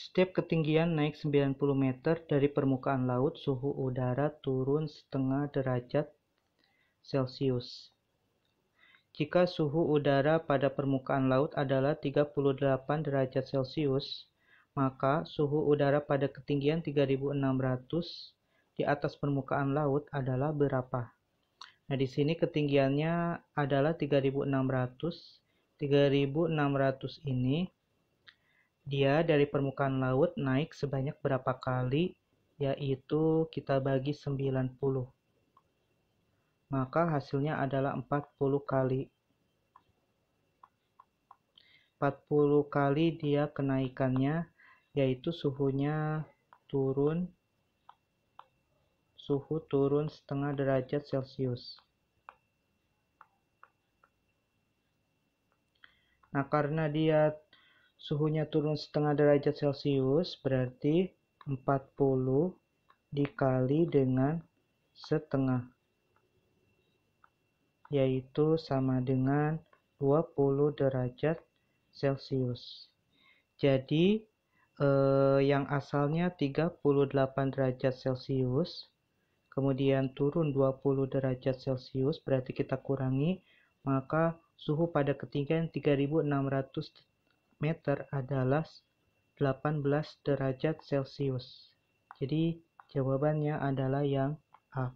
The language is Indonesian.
Setiap ketinggian naik 90 meter dari permukaan laut, suhu udara turun setengah derajat Celcius. Jika suhu udara pada permukaan laut adalah 38 derajat Celcius, maka suhu udara pada ketinggian 3600 di atas permukaan laut adalah berapa? Nah, di sini ketinggiannya adalah 3600. 3600 ini dia dari permukaan laut naik sebanyak berapa kali, yaitu kita bagi 90. Maka hasilnya adalah 40 kali. 40 kali dia kenaikannya, yaitu suhunya turun, suhu turun setengah derajat Celcius. Nah, karena dia suhunya turun setengah derajat Celcius berarti 40 dikali dengan setengah yaitu sama dengan 20 derajat Celcius. Jadi eh, yang asalnya 38 derajat Celcius kemudian turun 20 derajat Celcius berarti kita kurangi maka suhu pada ketinggian 3600 meter adalah 18 derajat Celcius. Jadi jawabannya adalah yang A.